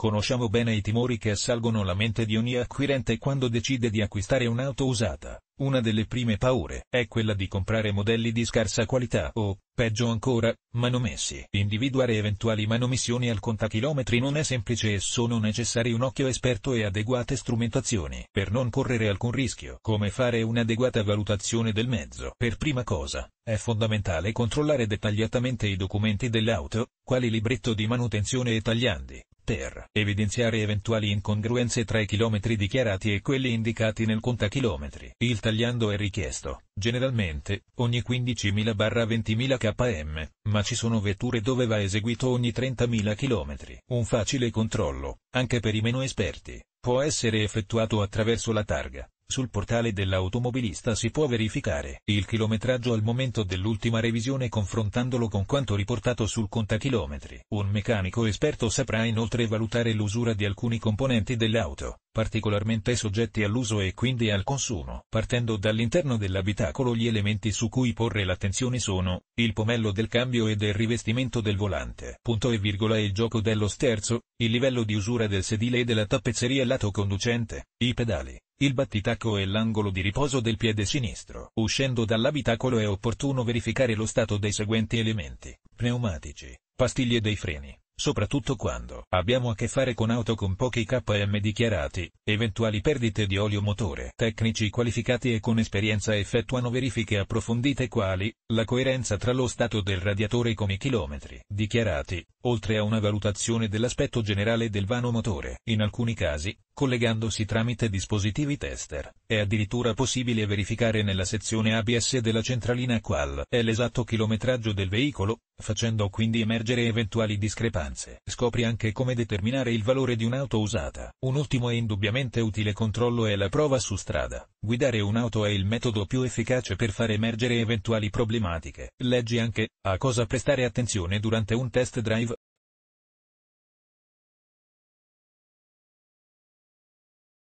Conosciamo bene i timori che assalgono la mente di ogni acquirente quando decide di acquistare un'auto usata. Una delle prime paure è quella di comprare modelli di scarsa qualità o, peggio ancora, manomessi. Individuare eventuali manomissioni al contachilometri non è semplice e sono necessari un occhio esperto e adeguate strumentazioni per non correre alcun rischio. Come fare un'adeguata valutazione del mezzo? Per prima cosa, è fondamentale controllare dettagliatamente i documenti dell'auto, quali libretto di manutenzione e tagliandi, per evidenziare eventuali incongruenze tra i chilometri dichiarati e quelli indicati nel contachilometri. Il tagliando è richiesto, generalmente, ogni 15.000-20.000 km, ma ci sono vetture dove va eseguito ogni 30.000 km. Un facile controllo, anche per i meno esperti, può essere effettuato attraverso la targa. Sul portale dell'automobilista si può verificare il chilometraggio al momento dell'ultima revisione confrontandolo con quanto riportato sul contachilometri. Un meccanico esperto saprà inoltre valutare l'usura di alcuni componenti dell'auto, particolarmente soggetti all'uso e quindi al consumo. Partendo dall'interno dell'abitacolo gli elementi su cui porre l'attenzione sono, il pomello del cambio e del rivestimento del volante. Punto e virgola il gioco dello sterzo, il livello di usura del sedile e della tappezzeria lato conducente, i pedali, il battitacco è l'angolo di riposo del piede sinistro. Uscendo dall'abitacolo è opportuno verificare lo stato dei seguenti elementi. Pneumatici, pastiglie dei freni, soprattutto quando abbiamo a che fare con auto con pochi km dichiarati, eventuali perdite di olio motore. Tecnici qualificati e con esperienza effettuano verifiche approfondite quali, la coerenza tra lo stato del radiatore con i chilometri dichiarati, oltre a una valutazione dell'aspetto generale del vano motore. In alcuni casi, collegandosi tramite dispositivi tester, è addirittura possibile verificare nella sezione ABS della centralina qual è l'esatto chilometraggio del veicolo, facendo quindi emergere eventuali discrepanze. Scopri anche come determinare il valore di un'auto usata. Un ultimo e indubbiamente utile controllo è la prova su strada. Guidare un'auto è il metodo più efficace per far emergere eventuali problematiche. Leggi anche a cosa prestare attenzione durante un test drive,